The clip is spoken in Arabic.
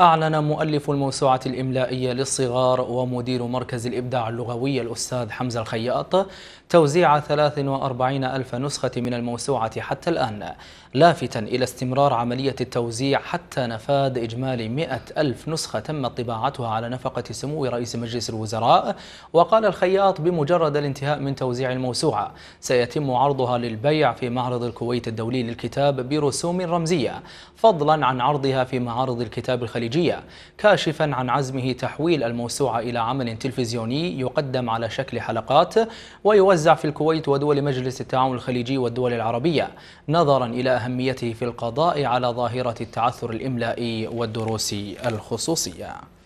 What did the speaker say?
أعلن مؤلف الموسوعة الإملائية للصغار ومدير مركز الإبداع اللغوي الأستاذ حمزة الخياط توزيع 43 ألف نسخة من الموسوعة حتى الآن لافتا إلى استمرار عملية التوزيع حتى نفاد إجمالي 100 ألف نسخة تم طباعتها على نفقة سمو رئيس مجلس الوزراء وقال الخياط بمجرد الانتهاء من توزيع الموسوعة سيتم عرضها للبيع في معرض الكويت الدولي للكتاب برسوم رمزية فضلا عن عرضها في معارض الكتاب الخليجي الخارجية كاشفا عن عزمه تحويل الموسوعة إلى عمل تلفزيوني يقدم على شكل حلقات ويوزع في الكويت ودول مجلس التعاون الخليجي والدول العربية نظرا إلى أهميته في القضاء على ظاهرة التعثر الإملائي والدروس الخصوصية